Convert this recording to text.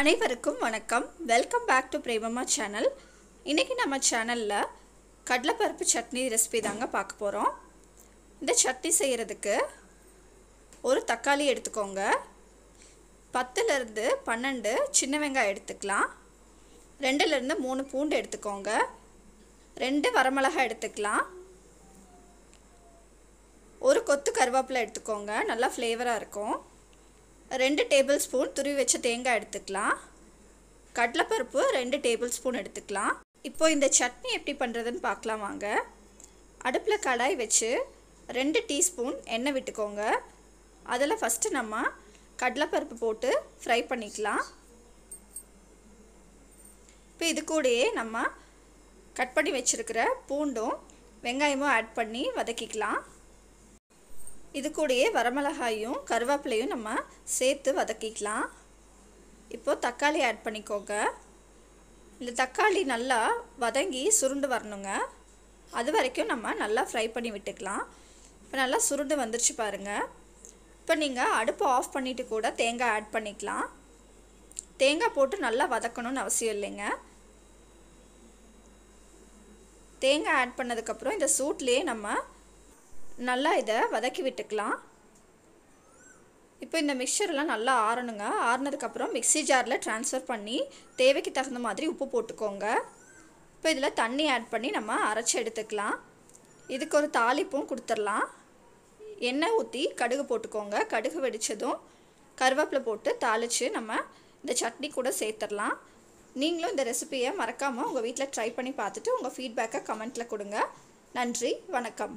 அனைவருக்கும் வணக்கம் welcome back to Premamma channel இன்றைக்கி நம்ம சேனலில் கடலைப்பருப்பு சட்னி ரெசிபி தாங்க பார்க்க போகிறோம் இந்த சட்னி செய்கிறதுக்கு ஒரு தக்காளி எடுத்துக்கோங்க பத்துலேருந்து பன்னெண்டு சின்ன வெங்காயம் எடுத்துக்கலாம் ரெண்டுலேருந்து மூணு பூண்டு எடுத்துக்கோங்க ரெண்டு வரமிளகாய் எடுத்துக்கலாம் ஒரு கொத்து கருவேப்பிலை எடுத்துக்கோங்க நல்லா ஃப்ளேவராக இருக்கும் ரெண்டு டேபிள் ஸ்பூன் துருவி வச்ச தேங்காய் எடுத்துக்கலாம் கடலைப்பருப்பு ரெண்டு டேபிள் ஸ்பூன் எடுத்துக்கலாம் இப்போ இந்த சட்னி எப்படி பண்ணுறதுன்னு பார்க்கலாம் வாங்க அடுப்பில் கடாய் வச்சு ரெண்டு டீஸ்பூன் எண்ணெய் விட்டுக்கோங்க அதில் ஃபஸ்ட்டு நம்ம கடலைப்பருப்பு போட்டு ஃப்ரை பண்ணிக்கலாம் இப்போ இது கூடயே நம்ம கட் பண்ணி வச்சுருக்கிற பூண்டும் வெங்காயமும் ஆட் பண்ணி வதக்கிக்கலாம் இது கூடயே வரமிளகாயும் கருவேப்பிலையும் நம்ம சேர்த்து வதக்கிக்கலாம் இப்போது தக்காளி ஆட் பண்ணிக்கோங்க இந்த தக்காளி நல்லா வதங்கி சுருண்டு வரணுங்க அது வரைக்கும் நம்ம நல்லா ஃப்ரை பண்ணி விட்டுக்கலாம் இப்போ நல்லா சுருண்டு வந்துருச்சு பாருங்கள் இப்போ நீங்கள் அடுப்பை ஆஃப் பண்ணிவிட்டு கூட தேங்காய் ஆட் பண்ணிக்கலாம் தேங்காய் போட்டு நல்லா வதக்கணும்னு அவசியம் இல்லைங்க தேங்காய் ஆட் பண்ணதுக்கப்புறம் இந்த சூட்லேயே நம்ம நல்லா இதை வதக்கி விட்டுக்கலாம் இப்போ இந்த மிக்சர்லாம் நல்லா ஆறணுங்க ஆறுனதுக்கப்புறம் மிக்சி ஜாரில் ட்ரான்ஸ்ஃபர் பண்ணி தேவைக்கு தகுந்த மாதிரி உப்பு போட்டுக்கோங்க இப்போ இதில் தண்ணி ஆட் பண்ணி நம்ம அரைச்சி எடுத்துக்கலாம் இதுக்கு ஒரு தாளிப்பும் கொடுத்துடலாம் எண்ணெய் ஊற்றி கடுகு போட்டுக்கோங்க கடுகு வெடித்ததும் கருவேப்பிலை போட்டு தாளித்து நம்ம இந்த சட்னி கூட சேர்த்துடலாம் நீங்களும் இந்த ரெசிபியை மறக்காமல் உங்கள் வீட்டில் ட்ரை பண்ணி பார்த்துட்டு உங்கள் ஃபீட்பேக்கை கமெண்ட்டில் கொடுங்க நன்றி வணக்கம்